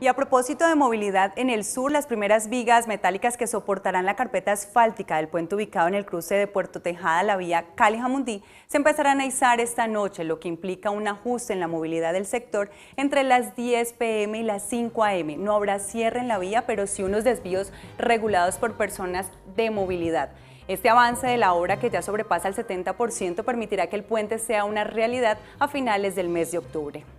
Y a propósito de movilidad en el sur, las primeras vigas metálicas que soportarán la carpeta asfáltica del puente ubicado en el cruce de Puerto Tejada, la vía Cali Jamundí, se empezarán a izar esta noche, lo que implica un ajuste en la movilidad del sector entre las 10 pm y las 5 am. No habrá cierre en la vía, pero sí unos desvíos regulados por personas de movilidad. Este avance de la obra, que ya sobrepasa el 70%, permitirá que el puente sea una realidad a finales del mes de octubre.